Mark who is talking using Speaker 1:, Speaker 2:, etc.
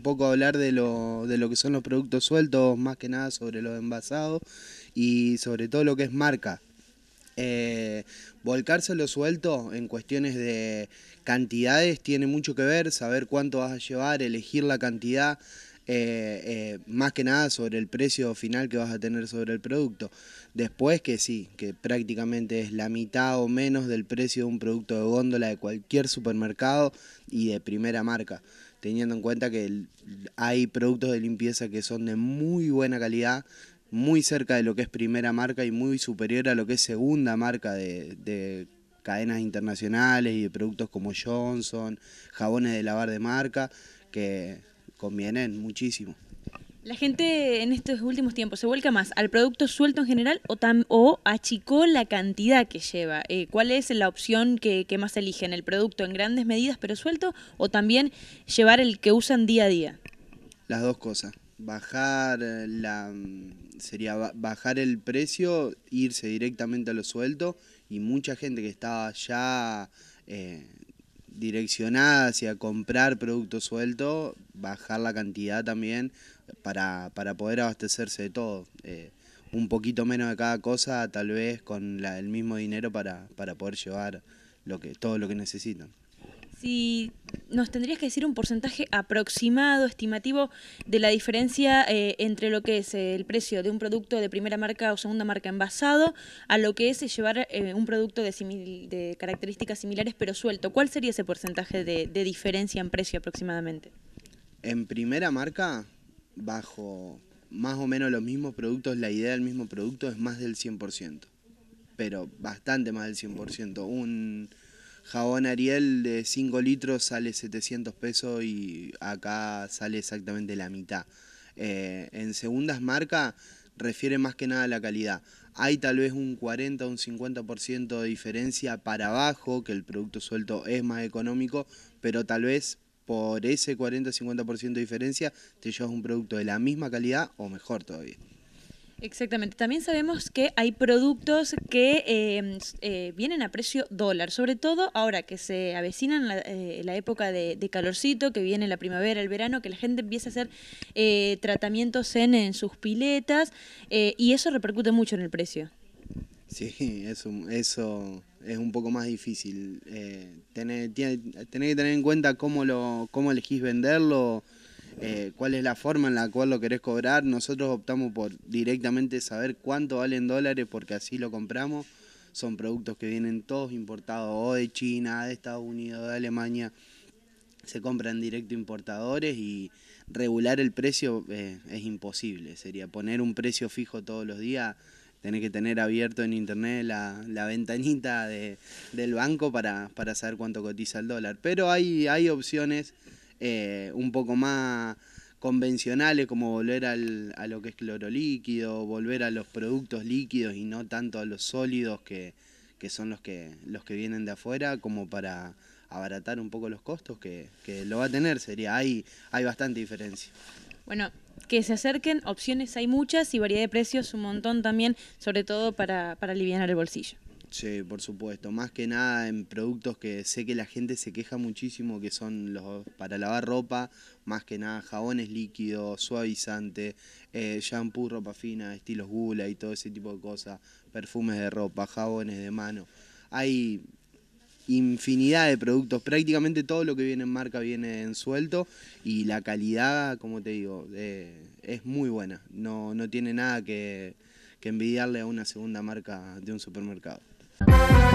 Speaker 1: poco hablar de lo, de lo que son los productos sueltos, más que nada sobre los envasados y sobre todo lo que es marca. Eh, volcarse lo suelto en cuestiones de cantidades tiene mucho que ver, saber cuánto vas a llevar, elegir la cantidad, eh, eh, más que nada sobre el precio final que vas a tener sobre el producto. Después que sí, que prácticamente es la mitad o menos del precio de un producto de góndola de cualquier supermercado y de primera marca teniendo en cuenta que hay productos de limpieza que son de muy buena calidad, muy cerca de lo que es primera marca y muy superior a lo que es segunda marca de, de cadenas internacionales y de productos como Johnson, jabones de lavar de marca, que convienen muchísimo.
Speaker 2: La gente en estos últimos tiempos se vuelca más al producto suelto en general o, o achicó la cantidad que lleva. Eh, ¿Cuál es la opción que, más eligen? ¿El producto en grandes medidas pero suelto o también llevar el que usan día a día?
Speaker 1: Las dos cosas. Bajar eh, la mm, sería bajar el precio, irse directamente a lo suelto y mucha gente que estaba ya eh, direccionada hacia comprar producto suelto, bajar la cantidad también para, para poder abastecerse de todo. Eh, un poquito menos de cada cosa, tal vez con el mismo dinero para, poder llevar lo que, todo lo que necesitan.
Speaker 2: Sí nos tendrías que decir un porcentaje aproximado, estimativo, de la diferencia eh, entre lo que es eh, el precio de un producto de primera marca o segunda marca envasado a lo que es eh, llevar un producto de, características similares pero suelto. ¿Cuál sería ese porcentaje de, de diferencia en precio aproximadamente?
Speaker 1: En primera marca, bajo más o menos los mismos productos, la idea del mismo producto es más del 100%, pero bastante más del 100%. Un jabón Ariel de 5 litros sale 700 pesos y acá sale exactamente la mitad. Eh, en segundas marcas refiere más que nada a la calidad. Hay tal vez un 40 o un 50% de diferencia para abajo, que el producto suelto es más económico, pero tal vez por ese 40 o 50% de diferencia te llevas un producto de la misma calidad o mejor todavía.
Speaker 2: Exactamente. También sabemos que hay productos que em, eh, vienen a precio dólar, sobre todo ahora que se avecina eh, la, época de, calorcito, que viene la primavera, el verano, que la gente empieza a hacer eh, tratamientos en, en, sus piletas y eso repercute mucho en el precio.
Speaker 1: Sí, eso, es un poco más difícil. Tenés, que tener en cuenta cómo, lo, cómo elegís venderlo eh, cuál es la forma en la cual lo querés cobrar. Nosotros optamos por directamente saber cuánto valen dólares porque así lo compramos. Son productos que vienen todos importados o de China, de Estados Unidos, de Alemania. Se compran directo importadores y regular el precio eh, es imposible. Sería poner un precio fijo todos los días tenés que tener abierto en internet la, ventanita del banco para, saber cuánto cotiza el dólar. Pero hay, hay opciones eh, un poco más convencionales, como volver al, a lo que es clorolíquido, volver a los productos líquidos y no tanto a los sólidos que, son los que, los que vienen de afuera, como para abaratar un poco los costos que, que lo va a tener, sería, hay, hay bastante
Speaker 2: diferencia. Bueno, que se acerquen, opciones hay muchas y variedad de precios un montón también, sobre todo para, para aliviar el bolsillo.
Speaker 1: Sí, por supuesto. Más que nada en productos que sé que la gente se queja muchísimo, que son los para lavar ropa, más que nada jabones líquidos, suavizante, eh, shampoo, ropa fina, estilos gula y todo ese tipo de cosas, perfumes de ropa, jabones de mano. Hay infinidad de productos, prácticamente todo lo que viene en marca viene en suelto y la calidad, como te digo, eh, es muy buena. No, no tiene nada que envidiarle a una segunda marca de un supermercado. Bye.